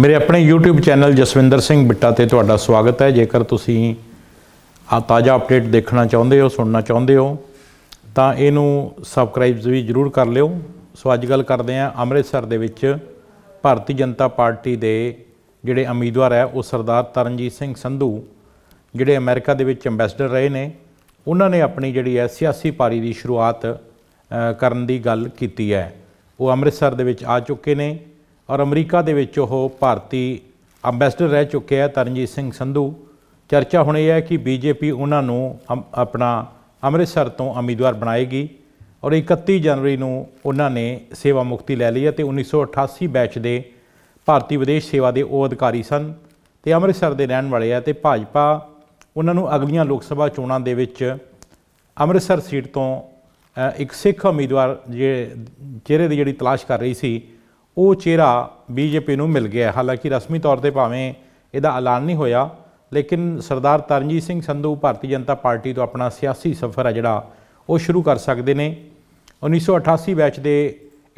ਮੇਰੇ ਆਪਣੇ YouTube channel Jaswinder Singh Bitta ਤੇ ਤੁਹਾਡਾ ਸਵਾਗਤ ਹੈ ਜੇਕਰ ਤੁਸੀਂ ਆ ਤਾਜ਼ਾ ਅਪਡੇਟ ਦੇਖਣਾ ਚਾਹੁੰਦੇ ਹੋ ਸੁਣਨਾ ਚਾਹੁੰਦੇ ਹੋ ਤਾਂ ਇਹਨੂੰ ਸਬਸਕ੍ਰਾਈਬਸ ਵੀ ਜਰੂਰ ਕਰ ਲਿਓ ਸੋ ਅੱਜ ਗੱਲ ਕਰਦੇ ਆਂ ਅੰਮ੍ਰਿਤਸਰ ਦੇ ਵਿੱਚ ਭਾਰਤੀ ਜਨਤਾ ਪਾਰਟੀ ਦੇ ਜਿਹੜੇ ਉਮੀਦਵਾਰ ਹੈ ਉਹ ਸਰਦਾਰ ਤਰਨਜੀਤ ਸਿੰਘ ਸੰਧੂ ਜਿਹੜੇ ਅਮਰੀਕਾ ਦੇ ਵਿੱਚ ਐਮਬੈਸਡਰ ਰਹੇ ਨੇ ਉਹਨਾਂ ਨੇ ਆਪਣੀ ਜਿਹੜੀ ਹੈ ਸਿਆਸੀ ਪਾਰੀ ਦੀ ਸ਼ੁਰੂਆਤ ਕਰਨ ਦੀ ਗੱਲ ਕੀਤੀ ਹੈ ਉਹ ਅੰਮ੍ਰਿਤਸਰ ਦੇ ਵਿੱਚ ਆ ਚੁੱਕੇ ਨੇ ਔਰ ਅਮਰੀਕਾ ਦੇ ਵਿੱਚ ਉਹ ਭਾਰਤੀ ਅੰਬੈਸਡਰ ਰਹਿ ਚੁੱਕੇ ਆ ਤਰਨਜੀਤ ਸਿੰਘ ਸੰਧੂ ਚਰਚਾ ਹੁਣ ਇਹ ਹੈ ਕਿ ਬੀਜੇਪੀ ਉਹਨਾਂ ਨੂੰ ਆਪਣਾ ਅੰਮ੍ਰਿਤਸਰ ਤੋਂ ਉਮੀਦਵਾਰ ਬਣਾਏਗੀ ਔਰ 31 ਜਨਵਰੀ ਨੂੰ ਉਹਨਾਂ ਨੇ ਸੇਵਾ ਮੁਕਤੀ ਲੈ ਲਈ ਹੈ ਤੇ 1988 ਬੈਚ ਦੇ ਭਾਰਤੀ ਵਿਦੇਸ਼ ਸੇਵਾ ਦੇ ਉਹ ਅਧਿਕਾਰੀ ਸਨ ਤੇ ਅੰਮ੍ਰਿਤਸਰ ਦੇ ਰਹਿਣ ਵਾਲੇ ਆ ਤੇ ਭਾਜਪਾ ਉਹਨਾਂ ਨੂੰ ਅਗਲੀਆਂ ਲੋਕ ਸਭਾ ਚੋਣਾਂ ਦੇ ਵਿੱਚ ਅੰਮ੍ਰਿਤਸਰ ਸੀਟ ਤੋਂ ਇੱਕ ਸਿੱਖ ਉਮੀਦਵਾਰ ਜਿਹੜੇ ਚਿਹਰੇ ਦੀ ਜਿਹੜੀ ਤਲਾਸ਼ ਕਰ ਰਹੀ ਸੀ ਉਹ ਚਿਹਰਾ ਬੀਜੇਪੀ ਨੂੰ ਮਿਲ ਗਿਆ ਹਾਲਾਂਕਿ ਰਸਮੀ ਤੌਰ ਤੇ ਭਾਵੇਂ ਇਹਦਾ ਐਲਾਨ ਨਹੀਂ ਹੋਇਆ ਲੇਕਿਨ ਸਰਦਾਰ ਤਰਨਜੀਤ ਸਿੰਘ ਸੰਧੂ ਭਾਰਤੀ ਜਨਤਾ ਪਾਰਟੀ ਤੋਂ ਆਪਣਾ ਸਿਆਸੀ ਸਫ਼ਰ ਹੈ ਜਿਹੜਾ ਉਹ ਸ਼ੁਰੂ ਕਰ ਸਕਦੇ ਨੇ 1988 ਬੈਚ ਦੇ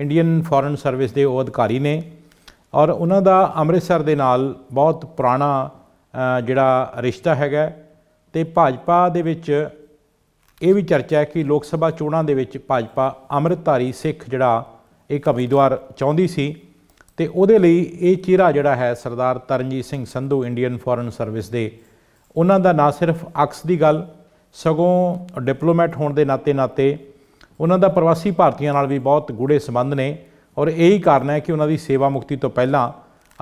ਇੰਡੀਅਨ ਫੋਰਨ ਸਰਵਿਸ ਦੇ ਉਹ ਅਧਿਕਾਰੀ ਨੇ ਔਰ ਉਹਨਾਂ ਦਾ ਅੰਮ੍ਰਿਤਸਰ ਦੇ ਨਾਲ ਬਹੁਤ ਪੁਰਾਣਾ ਜਿਹੜਾ ਰਿਸ਼ਤਾ ਹੈਗਾ ਤੇ ਭਾਜਪਾ ਦੇ ਵਿੱਚ ਇਹ ਵੀ ਚਰਚਾ ਹੈ ਕਿ ਲੋਕ ਸਭਾ ਚੋਣਾਂ ਦੇ ਵਿੱਚ ਭਾਜਪਾ ਅੰਮ੍ਰਿਤਧਾਰੀ ਸਿੱਖ ਜਿਹੜਾ ਇੱਕ ਉਮੀਦਵਾਰ ਚਾਹੁੰਦੀ ਸੀ ਤੇ ਉਹਦੇ ਲਈ ਇਹ ਚਿਹਰਾ ਜਿਹੜਾ ਹੈ Sardar Taranjit Singh Sandhu Indian foreign service ਦੇ ਉਹਨਾਂ ਦਾ ਨਾ ਸਿਰਫ ਅਕਸ ਦੀ ਗੱਲ ਸਗੋਂ ਡਿਪਲੋਮੈਟ ਹੋਣ ਦੇ ਨਾਤੇ ਨਾਤੇ ਉਹਨਾਂ ਦਾ ਪ੍ਰਵਾਸੀ ਭਾਰਤੀਆਂ ਨਾਲ ਵੀ ਬਹੁਤ ਗੂੜੇ ਸਬੰਧ ਨੇ ਔਰ ਇਹੀ ਕਾਰਨ ਹੈ ਕਿ ਉਹਨਾਂ ਦੀ ਸੇਵਾ ਮੁਕਤੀ ਤੋਂ ਪਹਿਲਾਂ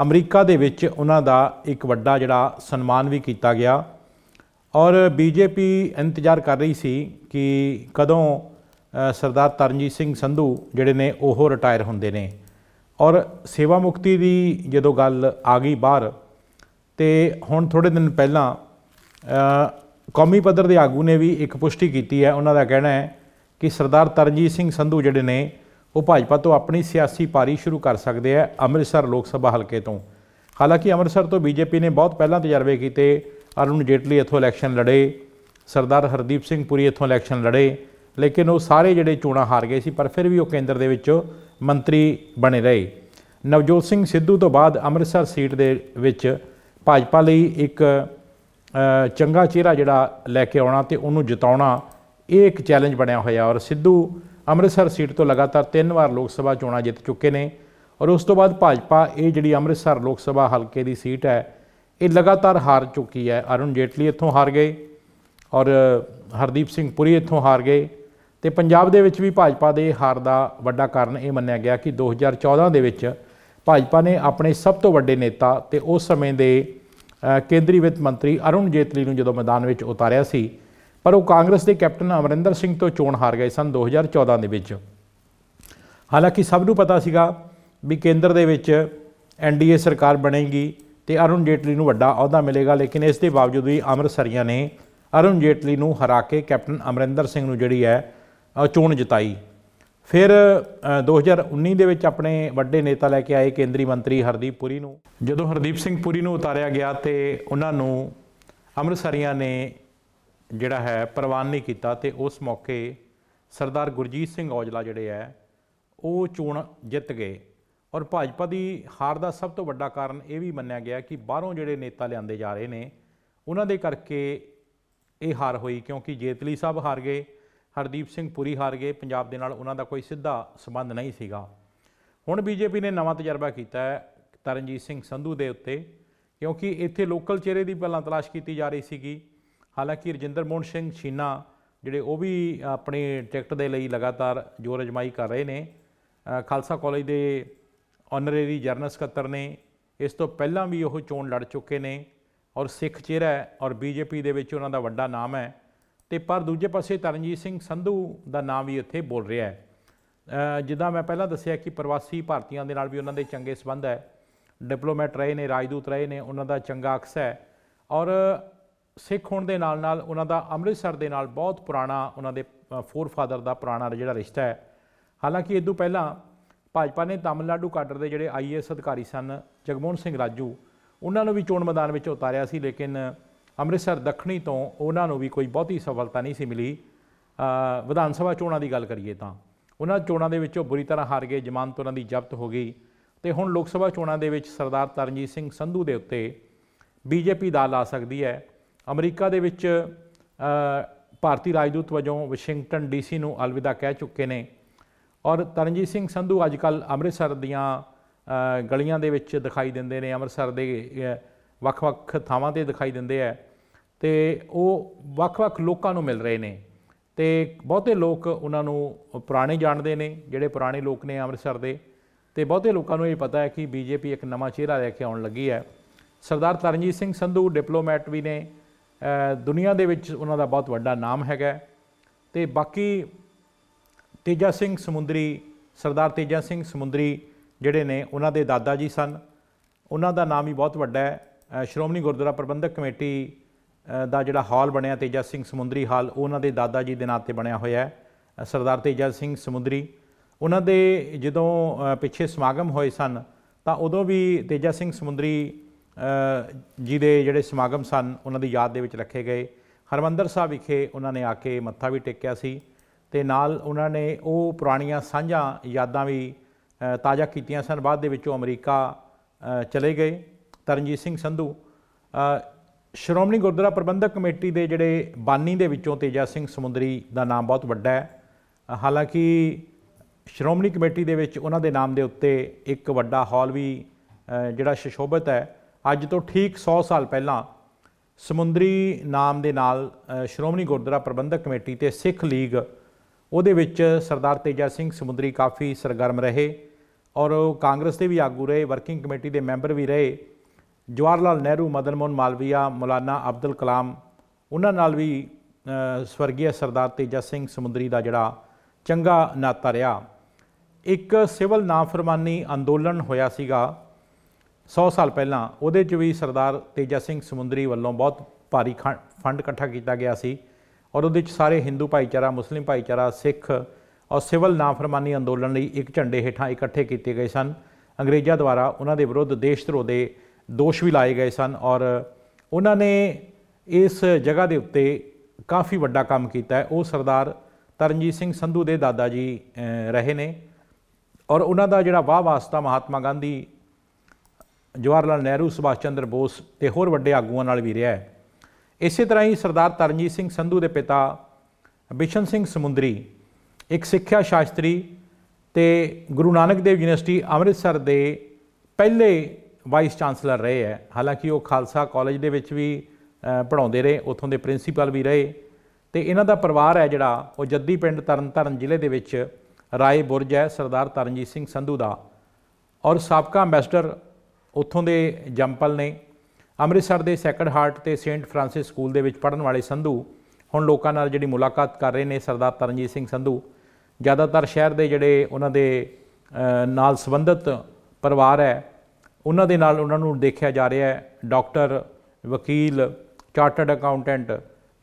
ਅਮਰੀਕਾ ਦੇ ਵਿੱਚ ਉਹਨਾਂ ਦਾ ਇੱਕ ਵੱਡਾ ਜਿਹੜਾ ਸਨਮਾਨ ਵੀ ਕੀਤਾ ਗਿਆ ਔਰ ਬੀਜੇਪੀ ਇੰਤਜ਼ਾਰ ਕਰ ਰਹੀ ਸੀ ਕਿ ਕਦੋਂ ਸਰਦਾਰ ਤਰਨਜੀਤ ਸਿੰਘ ਸੰਧੂ ਜਿਹੜੇ ਨੇ ਉਹ ਰਿਟਾਇਰ ਹੁੰਦੇ ਨੇ ਔਰ ਸੇਵਾ ਮੁਕਤੀ ਦੀ ਜਦੋਂ ਗੱਲ ਆ ਗਈ ਬਾਹਰ ਤੇ ਹੁਣ ਥੋੜੇ ਦਿਨ ਪਹਿਲਾਂ ਕੌਮੀ ਪੱਧਰ ਦੇ ਆਗੂ ਨੇ ਵੀ ਇੱਕ ਪੁਸ਼ਟੀ ਕੀਤੀ ਹੈ ਉਹਨਾਂ ਦਾ ਕਹਿਣਾ ਹੈ ਕਿ ਸਰਦਾਰ ਤਰਨਜੀਤ ਸਿੰਘ ਸੰਧੂ ਜਿਹੜੇ ਨੇ ਉਹ ਭਾਜਪਾ ਤੋਂ ਆਪਣੀ ਸਿਆਸੀ ਪਾਰੀ ਸ਼ੁਰੂ ਕਰ ਸਕਦੇ ਆ ਅੰਮ੍ਰਿਤਸਰ ਲੋਕ ਸਭਾ ਹਲਕੇ ਤੋਂ ਹਾਲਾਂਕਿ ਅੰਮ੍ਰਿਤਸਰ ਤੋਂ ਬੀਜੇਪੀ ਨੇ ਬਹੁਤ ਪਹਿਲਾਂ ਤਜਰਬੇ ਕੀਤੇ ਅਰੁਣ ਜੇਟਲੀ ਇੱਥੋਂ ਇਲੈਕਸ਼ਨ ਲੜੇ ਸਰਦਾਰ ਹਰਦੀਪ ਸਿੰਘ ਪੁਰੀ ਇੱਥੋਂ ਇਲੈਕਸ਼ਨ ਲੜੇ ਲੇਕਿਨ ਉਹ ਸਾਰੇ ਜਿਹੜੇ ਚੋਣਾਂ ਹਾਰ ਗਏ ਸੀ ਪਰ ਫਿਰ ਵੀ ਉਹ ਕੇਂਦਰ ਦੇ ਵਿੱਚੋਂ ਮੰਤਰੀ ਬਣੇ ਰਹੇ ਨਵਜੋਤ ਸਿੰਘ ਸਿੱਧੂ ਤੋਂ ਬਾਅਦ ਅੰਮ੍ਰਿਤਸਰ ਸੀਟ ਦੇ ਵਿੱਚ ਭਾਜਪਾ ਲਈ ਇੱਕ ਚੰਗਾ ਚਿਹਰਾ ਜਿਹੜਾ ਲੈ ਕੇ ਆਉਣਾ ਤੇ ਉਹਨੂੰ ਜਿਤਾਉਣਾ ਇਹ ਇੱਕ ਚੈਲੰਜ ਬਣਿਆ ਹੋਇਆ ਔਰ ਸਿੱਧੂ ਅੰਮ੍ਰਿਤਸਰ ਸੀਟ ਤੋਂ ਲਗਾਤਾਰ ਤਿੰਨ ਵਾਰ ਲੋਕ ਸਭਾ ਚੋਣਾਂ ਜਿੱਤ ਚੁੱਕੇ ਨੇ ਔਰ ਉਸ ਤੋਂ ਬਾਅਦ ਭਾਜਪਾ ਇਹ ਜਿਹੜੀ ਅੰਮ੍ਰਿਤਸਰ ਲੋਕ ਸਭਾ ਹਲਕੇ ਦੀ ਸੀਟ ਹੈ ਇਹ ਲਗਾਤਾਰ ਹਾਰ ਚੁੱਕੀ ਹੈ ਅਰੁਣ ਜੇਟਲੀ ਇੱਥੋਂ ਹਾਰ ਗਏ ਔਰ ਹਰਦੀਪ ਸਿੰਘ ਪੁਰੀ ਇੱਥੋਂ ਹਾਰ ਗਏ ਤੇ ਪੰਜਾਬ ਦੇ ਵਿੱਚ ਵੀ ਭਾਜਪਾ ਦੇ ਹਾਰ ਦਾ ਵੱਡਾ ਕਾਰਨ ਇਹ ਮੰਨਿਆ ਗਿਆ ਕਿ 2014 ਦੇ ਵਿੱਚ ਭਾਜਪਾ ਨੇ ਆਪਣੇ ਸਭ ਤੋਂ ਵੱਡੇ ਨੇਤਾ ਤੇ ਉਸ ਸਮੇਂ ਦੇ ਕੇਂਦਰੀ ਵਿੱਤ ਮੰਤਰੀ ਅਰੁਣ ਜੇਤਲੀ ਨੂੰ ਜਦੋਂ ਮੈਦਾਨ ਵਿੱਚ ਉਤਾਰਿਆ ਸੀ ਪਰ ਉਹ ਕਾਂਗਰਸ ਦੇ ਕੈਪਟਨ ਅਮਰਿੰਦਰ ਸਿੰਘ ਤੋਂ ਚੋਣ ਹਾਰ ਗਏ ਸਨ 2014 ਦੇ ਵਿੱਚ ਹਾਲਾਂਕਿ ਸਭ ਨੂੰ ਪਤਾ ਸੀਗਾ ਵੀ ਕੇਂਦਰ ਦੇ ਵਿੱਚ ਐਨਡੀਏ ਸਰਕਾਰ ਬਣੇਗੀ ਤੇ ਅਰੁਣ ਜੇਟਲੀ ਨੂੰ ਵੱਡਾ ਅਹੁਦਾ ਮਿਲੇਗਾ ਲੇਕਿਨ ਇਸ ਦੇ ਬਾਵਜੂਦ ਵੀ ਅਮਰਸਰੀਆਂ ਨੇ ਅਰੁਣ ਜੇਟਲੀ ਨੂੰ ਹਰਾ ਕੇ ਕੈਪਟਨ ਅਮਰਿੰਦਰ ਸਿੰਘ ਨੂੰ ਜਿਹੜੀ ਹੈ ਚੋਣ ਜਿਤਾਈ ਫਿਰ 2019 ਦੇ ਵਿੱਚ ਆਪਣੇ ਵੱਡੇ ਨੇਤਾ ਲੈ ਕੇ ਆਏ ਕੇਂਦਰੀ ਮੰਤਰੀ ਹਰਦੀਪ ਪੁਰੀ ਨੂੰ ਜਦੋਂ ਹਰਦੀਪ ਸਿੰਘ ਪੁਰੀ ਨੂੰ ਉਤਾਰਿਆ ਗਿਆ ਤੇ ਉਹਨਾਂ ਨੂੰ ਅੰਮ੍ਰਿਤਸਰੀਆਂ ਨੇ ਜਿਹੜਾ ਹੈ ਪ੍ਰਵਾਨ ਨਹੀਂ ਕੀਤਾ ਤੇ ਉਸ ਮੌਕੇ ਸਰਦਾਰ ਗੁਰਜੀਤ ਸਿੰਘ ਔਜਲਾ ਜਿਹੜੇ ਹੈ ਉਹ ਚੋਣ ਜਿੱਤ ਗਏ ਔਰ ਭਾਜਪਾ ਦੀ ਹਾਰ ਦਾ ਸਭ ਤੋਂ ਵੱਡਾ ਕਾਰਨ ਇਹ ਵੀ ਮੰਨਿਆ ਗਿਆ ਕਿ ਬਾਹਰੋਂ ਜਿਹੜੇ ਨੇਤਾ ਲਿਆਂਦੇ ਜਾ ਰਹੇ ਨੇ ਉਹਨਾਂ ਦੇ ਕਰਕੇ ਇਹ ਹਾਰ ਹੋਈ ਕਿਉਂਕਿ ਜੇਤਲੀ ਸਾਹਿਬ ਹਾਰ ਗਏ ਹਰਦੀਪ ਸਿੰਘ ਪੁਰੀ ਹਾਰ ਗਏ ਪੰਜਾਬ ਦੇ ਨਾਲ ਉਹਨਾਂ ਦਾ ਕੋਈ ਸਿੱਧਾ ਸਬੰਧ ਨਹੀਂ ਸੀਗਾ ਹੁਣ ਬੀਜੇਪੀ ਨੇ ਨਵਾਂ ਤਜਰਬਾ ਕੀਤਾ ਹੈ ਤਰਨਜੀਤ ਸਿੰਘ ਸੰਧੂ ਦੇ ਉੱਤੇ ਕਿਉਂਕਿ ਇੱਥੇ ਲੋਕਲ ਚਿਹਰੇ ਦੀ ਪਹਿਲਾਂ ਤਲਾਸ਼ ਕੀਤੀ ਜਾ ਰਹੀ ਸੀਗੀ ਹਾਲਾਂਕਿ ਰਜਿੰਦਰ ਮੋਹਨ ਸਿੰਘ ਛੀਨਾ ਜਿਹੜੇ ਉਹ ਵੀ ਆਪਣੇ ਟਿਕਟ ਦੇ ਲਈ ਲਗਾਤਾਰ ਜੋਰ ਅਜਮਾਈ ਕਰ ਰਹੇ ਨੇ ਖਾਲਸਾ ਕਾਲਜ ਦੇ ਆਨਰੇਰੀ ਜਰਨਲ ਸਕੱਤਰ ਨੇ ਇਸ ਤੋਂ ਪਹਿਲਾਂ ਵੀ ਉਹ ਚੋਣ ਲੜ ਚੁੱਕੇ ਨੇ ਔਰ ਸਿੱਖ ਚਿਹਰਾ ਔਰ ਬੀਜੇਪੀ ਦੇ ਵਿੱਚ ਉਹਨਾਂ ਦਾ ਵੱਡਾ ਨਾਮ ਹੈ ਤੇ ਪਰ ਦੂਜੇ ਪਾਸੇ ਤਰਨਜੀਤ ਸਿੰਘ ਸੰਧੂ ਦਾ ਨਾਮ ਵੀ ਇੱਥੇ ਬੋਲ ਰਿਹਾ ਹੈ ਜਿੱਦਾਂ ਮੈਂ ਪਹਿਲਾਂ ਦੱਸਿਆ ਕਿ ਪ੍ਰਵਾਸੀ ਭਾਰਤੀਆਂ ਦੇ ਨਾਲ ਵੀ ਉਹਨਾਂ ਦੇ ਚੰਗੇ ਸਬੰਧ ਹੈ ਡਿਪਲੋਮੈਟ ਰਹੇ ਨੇ ਰਾਜਦੂਤ ਰਹੇ ਨੇ ਉਹਨਾਂ ਦਾ ਚੰਗਾ ਅਕਸ ਹੈ ਔਰ ਸਿੱਖ ਹੋਣ ਦੇ ਨਾਲ ਨਾਲ ਉਹਨਾਂ ਦਾ ਅੰਮ੍ਰਿਤਸਰ ਦੇ ਨਾਲ ਬਹੁਤ ਪੁਰਾਣਾ ਉਹਨਾਂ ਦੇ ਫੋਰ ਫਾਦਰ ਦਾ ਪੁਰਾਣਾ ਜਿਹੜਾ ਰਿਸ਼ਤਾ ਹੈ ਹਾਲਾਂਕਿ ਇਸ ਤੋਂ ਪਹਿਲਾਂ ਭਾਜਪਾ ਨੇ ਤਾਮਿਲਨਾਡੂ ਕਾਡਰ ਦੇ ਜਿਹੜੇ ਆਈਏਐਸ ਅਧਿਕਾਰੀ ਸਨ ਜਗਮੋਹਨ ਸਿੰਘ ਰਾਜੂ ਉਹਨਾਂ ਨੂੰ ਵੀ ਚੋਣ ਮੈਦਾਨ ਵਿੱਚ ਉਤਾਰਿਆ ਸੀ ਲੇਕਿਨ ਅੰਮ੍ਰਿਤਸਰ ਦੱਖਣੀ ਤੋਂ ਉਹਨਾਂ ਨੂੰ ਵੀ ਕੋਈ ਬਹੁਤੀ ਸਫਲਤਾ ਨਹੀਂ ਸੀ ਮਿਲੀ ਵਿਧਾਨ ਸਭਾ ਚੋਣਾਂ ਦੀ ਗੱਲ ਕਰੀਏ ਤਾਂ ਉਹਨਾਂ ਚੋਣਾਂ ਦੇ ਵਿੱਚੋਂ ਬੁਰੀ ਤਰ੍ਹਾਂ ਹਾਰ ਗਏ ਜ਼ਮਾਨਤ ਉਹਨਾਂ ਦੀ ਜ਼ਬਤ ਹੋ ਗਈ ਤੇ ਹੁਣ ਲੋਕ ਸਭਾ ਚੋਣਾਂ ਦੇ ਵਿੱਚ ਸਰਦਾਰ ਤਰਨਜੀਤ ਸਿੰਘ ਸੰਧੂ ਦੇ ਉੱਤੇ ਬੀਜੇਪੀ ਦਾ ਲਾ ਸਕਦੀ ਹੈ ਅਮਰੀਕਾ ਦੇ ਵਿੱਚ ਭਾਰਤੀ ਰਾਜਦੂਤ ਵਜੋਂ ਵਾਸ਼ਿੰਗਟਨ ਡੀਸੀ ਨੂੰ ਅਲਵਿਦਾ ਕਹਿ ਚੁੱਕੇ ਨੇ ਔਰ ਤਰਨਜੀਤ ਸਿੰਘ ਸੰਧੂ ਅੱਜਕੱਲ ਅੰਮ੍ਰਿਤਸਰ ਦੀਆਂ ਗਲੀਆਂ ਦੇ ਵਿੱਚ ਦਿਖਾਈ ਦਿੰਦੇ ਨੇ ਅੰਮ੍ਰਿਤਸਰ ਦੇ ਵੱਖ-ਵੱਖ ਥਾਵਾਂ ਤੇ ਦਿਖਾਈ ਦਿੰਦੇ ਆ ਤੇ ਉਹ ਵੱਖ-ਵੱਖ ਲੋਕਾਂ ਨੂੰ ਮਿਲ ਰਹੇ ਨੇ ਤੇ ਬਹੁਤੇ ਲੋਕ ਉਹਨਾਂ ਨੂੰ ਪੁਰਾਣੇ ਜਾਣਦੇ ਨੇ ਜਿਹੜੇ ਪੁਰਾਣੇ ਲੋਕ ਨੇ ਅੰਮ੍ਰਿਤਸਰ ਦੇ ਤੇ ਬਹੁਤੇ ਲੋਕਾਂ ਨੂੰ ਇਹ ਪਤਾ ਹੈ ਕਿ ਬੀਜੇਪੀ ਇੱਕ ਨਵਾਂ ਚਿਹਰਾ ਲੈ ਕੇ ਆਉਣ ਲੱਗੀ ਹੈ ਸਰਦਾਰ ਤਰਨਜੀਤ ਸਿੰਘ ਸੰਧੂ ਡਿਪਲੋਮੈਟ ਵੀ ਨੇ ਦੁਨੀਆ ਦੇ ਵਿੱਚ ਉਹਨਾਂ ਦਾ ਬਹੁਤ ਵੱਡਾ ਨਾਮ ਹੈਗਾ ਤੇ ਬਾਕੀ ਤੇਜਾ ਸਿੰਘ ਸਮੁੰਦਰੀ ਸਰਦਾਰ ਤੇਜਾ ਸਿੰਘ ਸਮੁੰਦਰੀ ਜਿਹੜੇ ਨੇ ਉਹਨਾਂ ਦੇ ਦਾਦਾ ਜੀ ਸਨ ਉਹਨਾਂ ਦਾ ਨਾਮ ਹੀ ਬਹੁਤ ਵੱਡਾ ਹੈ ਸ਼੍ਰੋਮਣੀ ਗੁਰਦੁਆਰਾ ਪ੍ਰਬੰਧਕ ਕਮੇਟੀ ਦਾ ਜਿਹੜਾ ਹਾਲ ਬਣਿਆ ਤੇਜਾ ਸਿੰਘ ਸਮੁੰਦਰੀ ਹਾਲ ਉਹਨਾਂ ਦੇ ਦਾਦਾ ਜੀ ਦੇ ਨਾਂ ਤੇ ਬਣਿਆ ਹੋਇਆ ਹੈ ਸਰਦਾਰ ਤੇਜਾ ਸਿੰਘ ਸਮੁੰਦਰੀ ਉਹਨਾਂ ਦੇ ਜਦੋਂ ਪਿੱਛੇ ਸਮਾਗਮ ਹੋਏ ਸਨ ਤਾਂ ਉਦੋਂ ਵੀ ਤੇਜਾ ਸਿੰਘ ਸਮੁੰਦਰੀ ਜੀ ਦੇ ਜਿਹੜੇ ਸਮਾਗਮ ਸਨ ਉਹਨਾਂ ਦੀ ਯਾਦ ਦੇ ਵਿੱਚ ਰੱਖੇ ਗਏ ਹਰਮੰਦਰ ਸਾਹਿਬ ਵਿਖੇ ਉਹਨਾਂ ਨੇ ਆ ਕੇ ਮੱਥਾ ਵੀ ਟੇਕਿਆ ਸੀ ਤੇ ਨਾਲ ਉਹਨਾਂ ਨੇ ਉਹ ਪੁਰਾਣੀਆਂ ਸਾਂਝਾਂ ਯਾਦਾਂ ਵੀ ਤਾਜ਼ਾ ਕੀਤੀਆਂ ਸਨ ਬਾਅਦ ਦੇ ਵਿੱਚ ਉਹ ਅਮਰੀਕਾ ਚਲੇ ਗਏ ਤਰਨਜੀਤ ਸਿੰਘ ਸੰਧੂ ਸ਼੍ਰੋਮਣੀ ਗੁਰਦੁਆਰਾ ਪ੍ਰਬੰਧਕ ਕਮੇਟੀ ਦੇ ਜਿਹੜੇ ਬਾਨੀ ਦੇ ਵਿੱਚੋਂ ਤੇਜਾ ਸਿੰਘ ਸਮੁੰਦਰੀ ਦਾ ਨਾਮ ਬਹੁਤ ਵੱਡਾ ਹੈ ਹਾਲਾਂਕਿ ਸ਼੍ਰੋਮਣੀ ਕਮੇਟੀ ਦੇ ਵਿੱਚ ਉਹਨਾਂ ਦੇ ਨਾਮ ਦੇ ਉੱਤੇ ਇੱਕ ਵੱਡਾ ਹਾਲ ਵੀ ਜਿਹੜਾ ਸ਼ਸ਼ੋਭਿਤ ਹੈ ਅੱਜ ਤੋਂ ਠੀਕ 100 ਸਾਲ ਪਹਿਲਾਂ ਸਮੁੰਦਰੀ ਨਾਮ ਦੇ ਨਾਲ ਸ਼੍ਰੋਮਣੀ ਗੁਰਦੁਆਰਾ ਪ੍ਰਬੰਧਕ ਕਮੇਟੀ ਤੇ ਸਿੱਖ ਲੀਗ ਉਹਦੇ ਵਿੱਚ ਸਰਦਾਰ ਤੇਜਾ ਸਿੰਘ ਸਮੁੰਦਰੀ ਕਾਫੀ ਸਰਗਰਮ ਰਹੇ ਔਰ ਉਹ ਕਾਂਗਰਸ ਦੇ ਵੀ ਆਗੂ ਰਹੇ ਵਰਕਿੰਗ ਕਮੇਟੀ ਦੇ ਮੈਂਬਰ ਵੀ ਰਹੇ ਜਵਾਹਰ ਲਾਲ ਨਹਿਰੂ ਮਦਨ ਮੋਹਨ ਮਾਲਵੀਆ ਮੌਲਾਨਾ ਅਬਦੁਲ ਕਲਾਮ ਉਹਨਾਂ ਨਾਲ ਵੀ ਸਵਰਗੀ ਸਰਦਾਰ ਤੇਜਾ ਸਿੰਘ ਸਮੁੰਦਰੀ ਦਾ ਜਿਹੜਾ ਚੰਗਾ ਨਾਤਾ ਰਿਹਾ ਇੱਕ ਸਿਵਲ ਨਾਫਰਮਾਨੀ ਅੰਦੋਲਨ ਹੋਇਆ ਸੀਗਾ 100 ਸਾਲ ਪਹਿਲਾਂ ਉਹਦੇ 'ਚ ਵੀ ਸਰਦਾਰ ਤੇਜਾ ਸਿੰਘ ਸਮੁੰਦਰੀ ਵੱਲੋਂ ਬਹੁਤ ਭਾਰੀ ਫੰਡ ਇਕੱਠਾ ਕੀਤਾ ਗਿਆ ਸੀ ਔਰ ਉਹਦੇ 'ਚ ਸਾਰੇ Hindu ਭਾਈਚਾਰਾ Muslim ਭਾਈਚਾਰਾ ਸਿੱਖ ਔਰ ਸਿਵਲ ਨਾਫਰਮਾਨੀ ਅੰਦੋਲਨ ਲਈ ਇੱਕ ਝੰਡੇ ਹੇਠਾਂ ਇਕੱਠੇ ਕੀਤੇ ਗਏ ਸਨ ਅੰਗਰੇਜ਼ਾਂ ਦੁਆਰਾ ਉਹਨਾਂ ਦੇ ਵਿਰੁੱਧ ਦੇਸ਼ ਧਰੋ ਦੇ ਦੋਸ਼ ਵੀ ਲਾਏ ਗਏ ਸਨ ਔਰ ਉਹਨਾਂ ਨੇ ਇਸ ਜਗ੍ਹਾ ਦੇ ਉੱਤੇ ਕਾਫੀ ਵੱਡਾ ਕੰਮ ਕੀਤਾ ਹੈ ਉਹ ਸਰਦਾਰ ਤਰਨਜੀਤ ਸਿੰਘ ਸੰਧੂ ਦੇ ਦਾਦਾ ਜੀ ਰਹੇ ਨੇ ਔਰ ਉਹਨਾਂ ਦਾ ਜਿਹੜਾ ਵਾਹ ਵਾਸਤਾ ਮਹਾਤਮਾ ਗਾਂਧੀ ਜਵਾਹਰ ਲਾਲ ਨਹਿਰੂ ਸੁਭਾਸ਼ ਚੰਦਰ ਬੋਸ ਤੇ ਹੋਰ ਵੱਡੇ ਆਗੂਆਂ ਨਾਲ ਵੀ ਰਿਹਾ ਹੈ ਇਸੇ ਤਰ੍ਹਾਂ ਹੀ ਸਰਦਾਰ ਤਰਨਜੀਤ ਸਿੰਘ ਸੰਧੂ ਦੇ ਪਿਤਾ ਬਿਸ਼ਨ ਸਿੰਘ ਸਮੁੰਦਰੀ ਇੱਕ ਸਿੱਖਿਆ ਸ਼ਾਸਤਰੀ ਤੇ ਗੁਰੂ ਨਾਨਕ ਦੇਵ ਯੂਨੀਵਰਸਿਟੀ ਅੰਮ੍ਰਿਤਸਰ ਦੇ ਪਹਿਲੇ ਵਾਈਸ ਚਾਂਸਲਰ ਰਹੇ ਹੈ ਹਾਲਾਂਕਿ ਉਹ ਖਾਲਸਾ ਕਾਲਜ ਦੇ ਵਿੱਚ ਵੀ ਪੜਾਉਂਦੇ ਰਹੇ ਉੱਥੋਂ ਦੇ ਪ੍ਰਿੰਸੀਪਲ ਵੀ ਰਹੇ ਤੇ ਇਹਨਾਂ ਦਾ ਪਰਿਵਾਰ ਹੈ ਜਿਹੜਾ ਉਹ ਜੱਦੀ ਪਿੰਡ ਤਰਨਤਾਰਨ ਜ਼ਿਲ੍ਹੇ ਦੇ ਵਿੱਚ ਰਾਏ ਬੁਰਜ ਹੈ ਸਰਦਾਰ ਤਰਨਜੀਤ ਸਿੰਘ ਸੰਧੂ ਦਾ ਔਰ ਸਾਬਕਾ ਐਮਬੈਸਡਰ ਉੱਥੋਂ ਦੇ ਜੰਪਲ ਨੇ ਅੰਮ੍ਰਿਤਸਰ ਦੇ ਸੈਕਰਡ ਹਾਰਟ ਤੇ ਸੇਂਟ ਫ੍ਰਾਂਸਿਸ ਸਕੂਲ ਦੇ ਵਿੱਚ ਪੜਨ ਵਾਲੇ ਸੰਧੂ ਹੁਣ ਲੋਕਾਂ ਨਾਲ ਜਿਹੜੀ ਮੁਲਾਕਾਤ ਕਰ ਰਹੇ ਨੇ ਸਰਦਾਰ ਤਰਨਜੀਤ ਸਿੰਘ ਸੰਧੂ ਜ਼ਿਆਦਾਤਰ ਸ਼ਹਿਰ ਦੇ ਜਿਹੜੇ ਉਹਨਾਂ ਦੇ ਨਾਲ ਸੰਬੰਧਿਤ ਪਰਿਵਾਰ ਹੈ ਉਹਨਾਂ ਦੇ ਨਾਲ ਉਹਨਾਂ ਨੂੰ ਦੇਖਿਆ ਜਾ ਰਿਹਾ ਹੈ ਡਾਕਟਰ ਵਕੀਲ ਚਾਰਟਰਡ ਅਕਾਊਂਟੈਂਟ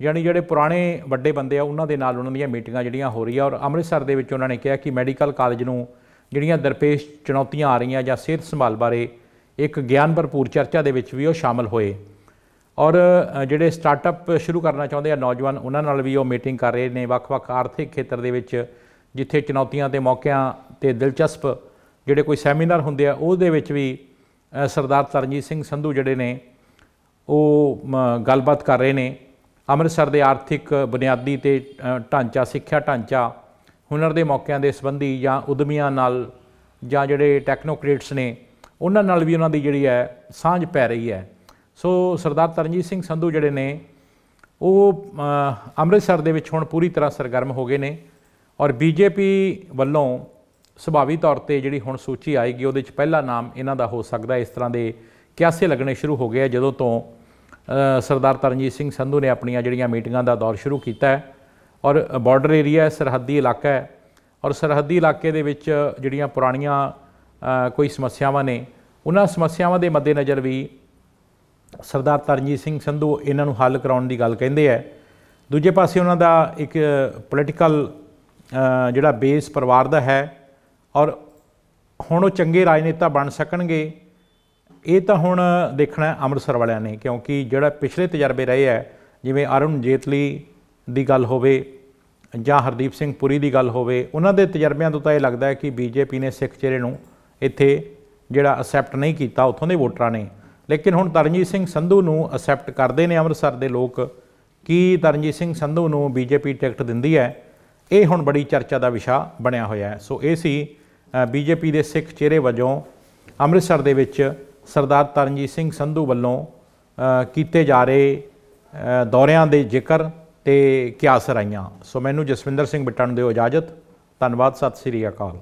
ਯਾਨੀ ਜਿਹੜੇ ਪੁਰਾਣੇ ਵੱਡੇ ਬੰਦੇ ਆ ਉਹਨਾਂ ਦੇ ਨਾਲ ਉਹਨਾਂ ਦੀਆਂ ਮੀਟਿੰਗਾਂ ਜਿਹੜੀਆਂ ਹੋ ਰਹੀਆਂ ਔਰ ਅੰਮ੍ਰਿਤਸਰ ਦੇ ਵਿੱਚ ਉਹਨਾਂ ਨੇ ਕਿਹਾ ਕਿ ਮੈਡੀਕਲ ਕਾਲਜ ਨੂੰ ਜਿਹੜੀਆਂ ਦਰਪੇਸ਼ ਚੁਣੌਤੀਆਂ ਆ ਰਹੀਆਂ ਜਾਂ ਸਿਹਤ ਸੰਭਾਲ ਬਾਰੇ ਇੱਕ ਗਿਆਨ ਭਰਪੂਰ ਚਰਚਾ ਦੇ ਵਿੱਚ ਵੀ ਉਹ ਸ਼ਾਮਲ ਹੋਏ ਔਰ ਜਿਹੜੇ ਸਟਾਰਟਅਪ ਸ਼ੁਰੂ ਕਰਨਾ ਚਾਹੁੰਦੇ ਆ ਨੌਜਵਾਨ ਉਹਨਾਂ ਨਾਲ ਵੀ ਉਹ ਮੀਟਿੰਗ ਕਰ ਰਹੇ ਨੇ ਵੱਖ-ਵੱਖ ਆਰਥਿਕ ਖੇਤਰ ਦੇ ਵਿੱਚ ਜਿੱਥੇ ਚੁਣੌਤੀਆਂ ਤੇ ਮੌਕਿਆਂ ਤੇ ਦਿਲਚਸਪ ਜਿਹੜੇ ਕੋਈ ਸੈਮੀਨਾਰ ਹੁੰਦੇ ਆ ਉਹਦੇ ਵਿੱਚ ਵੀ ਸਰਦਾਰ ਤਰਨਜੀਤ ਸਿੰਘ ਸੰਧੂ ਜਿਹੜੇ ਨੇ ਉਹ ਗੱਲਬਾਤ ਕਰ ਰਹੇ ਨੇ ਅੰਮ੍ਰਿਤਸਰ ਦੇ ਆਰਥਿਕ ਬੁਨਿਆਦੀ ਤੇ ਢਾਂਚਾ ਸਿੱਖਿਆ ਢਾਂਚਾ ਹੁਨਰ ਦੇ ਮੌਕਿਆਂ ਦੇ ਸੰਬੰਧੀ ਜਾਂ ਉਦਮੀਆਂ ਨਾਲ ਜਾਂ ਜਿਹੜੇ ਟੈਕਨੋਕ੍ਰੇਟਸ ਨੇ ਉਹਨਾਂ ਨਾਲ ਵੀ ਉਹਨਾਂ ਦੀ ਜਿਹੜੀ ਹੈ ਸਾਂਝ ਪੈ ਰਹੀ ਹੈ ਸੋ ਸਰਦਾਰ ਤਰਨਜੀਤ ਸਿੰਘ ਸੰਧੂ ਜਿਹੜੇ ਨੇ ਉਹ ਅੰਮ੍ਰਿਤਸਰ ਦੇ ਵਿੱਚ ਹੁਣ ਪੂਰੀ ਤਰ੍ਹਾਂ ਸਰਗਰਮ ਹੋ ਗਏ ਨੇ ਔਰ ਬੀਜੇਪੀ ਵੱਲੋਂ ਸੁਭਾਵੀ ਤੌਰ ਤੇ ਜਿਹੜੀ ਹੁਣ ਸੂਚੀ ਆਏਗੀ ਉਹਦੇ ਵਿੱਚ ਪਹਿਲਾ ਨਾਮ ਇਹਨਾਂ ਦਾ ਹੋ ਸਕਦਾ ਇਸ ਤਰ੍ਹਾਂ ਦੇ ਕਿਆਸੇ ਲੱਗਣੇ ਸ਼ੁਰੂ ਹੋ ਗਏ ਜਦੋਂ ਤੋਂ ਸਰਦਾਰ ਤਰਨਜੀਤ ਸਿੰਘ ਸੰਧੂ ਨੇ ਆਪਣੀਆਂ ਜਿਹੜੀਆਂ ਮੀਟਿੰਗਾਂ ਦਾ ਦੌਰ ਸ਼ੁਰੂ ਕੀਤਾ ਹੈ ਔਰ ਬਾਰਡਰ ਏਰੀਆ ਹੈ ਸਰਹੱਦੀ ਇਲਾਕਾ ਹੈ ਔਰ ਸਰਹੱਦੀ ਇਲਾਕੇ ਦੇ ਵਿੱਚ ਜਿਹੜੀਆਂ ਪੁਰਾਣੀਆਂ ਕੋਈ ਸਮੱਸਿਆਵਾਂ ਨੇ ਉਹਨਾਂ ਸਮੱਸਿਆਵਾਂ ਦੇ ਮੱਦੇਨਜ਼ਰ ਵੀ ਸਰਦਾਰ ਤਰਨਜੀਤ ਸਿੰਘ ਸੰਧੂ ਇਹਨਾਂ ਨੂੰ ਹੱਲ ਕਰਾਉਣ ਦੀ ਗੱਲ ਕਹਿੰਦੇ ਆ ਦੂਜੇ ਪਾਸੇ ਉਹਨਾਂ ਦਾ ਇੱਕ ਪੋਲੀਟੀਕਲ ਜਿਹੜਾ ਬੇਸ ਪਰਿਵਾਰ ਦਾ ਹੈ ਔਰ ਹੁਣ ਉਹ ਚੰਗੇ ਰਾਜਨੇਤਾ ਬਣ ਸਕਣਗੇ ਇਹ ਤਾਂ ਹੁਣ ਦੇਖਣਾ ਹੈ ਅੰਮ੍ਰਿਤਸਰ ਵਾਲਿਆਂ ਨੇ ਕਿਉਂਕਿ ਜਿਹੜਾ ਪਿਛਲੇ ਤਜਰਬੇ ਰਹੇ ਹੈ ਜਿਵੇਂ ਅਰੁਣ ਜੇਤਲੀ ਦੀ ਗੱਲ ਹੋਵੇ ਜਾਂ ਹਰਦੀਪ ਸਿੰਘ ਪੁਰੀ ਦੀ ਗੱਲ ਹੋਵੇ ਉਹਨਾਂ ਦੇ ਤਜਰਬਿਆਂ ਤੋਂ ਤਾਂ ਇਹ ਲੱਗਦਾ ਹੈ ਕਿ ਬੀਜੇਪੀ ਨੇ ਸਿੱਖ ਚਿਹਰੇ ਨੂੰ ਇੱਥੇ ਜਿਹੜਾ ਅਸੈਪਟ ਨਹੀਂ ਕੀਤਾ ਉਥੋਂ ਦੇ ਵੋਟਰਾਂ ਨੇ ਲੇਕਿਨ ਹੁਣ ਤਰਨਜੀਤ ਸਿੰਘ ਸੰਧੂ ਨੂੰ ਅਸੈਪਟ ਕਰਦੇ ਨੇ ਅੰਮ੍ਰਿਤਸਰ ਦੇ ਲੋਕ ਕੀ ਤਰਨਜੀਤ ਸਿੰਘ ਸੰਧੂ ਨੂੰ ਬੀਜੇਪੀ ਟਿਕਟ ਦਿੰਦੀ ਹੈ ਇਹ ਹੁਣ ਬੜੀ ਚਰਚਾ ਦਾ ਵਿਸ਼ਾ ਬਣਿਆ ਹੋਇਆ ਹੈ ਸੋ ਇਹ ਸੀ ਬੀਜੇਪੀ ਦੇ ਸਿੱਖ ਚਿਹਰੇ ਵਜੋਂ ਅੰਮ੍ਰਿਤਸਰ ਦੇ ਵਿੱਚ ਸਰਦਾਰ ਤਰਨਜੀਤ ਸਿੰਘ ਸੰਧੂ ਵੱਲੋਂ ਕੀਤੇ ਜਾ ਰਹੇ ਦੌਰਿਆਂ ਦੇ ਜ਼ਿਕਰ ਤੇ ਕਿਆਸ ਆਈਆਂ ਸੋ ਮੈਨੂੰ ਜਸਵਿੰਦਰ ਸਿੰਘ ਬਿੱਟਾ ਨੂੰ ਦਿਓ ਇਜਾਜ਼ਤ ਧੰਨਵਾਦ ਸਤਿ ਸ੍ਰੀ ਅਕਾਲ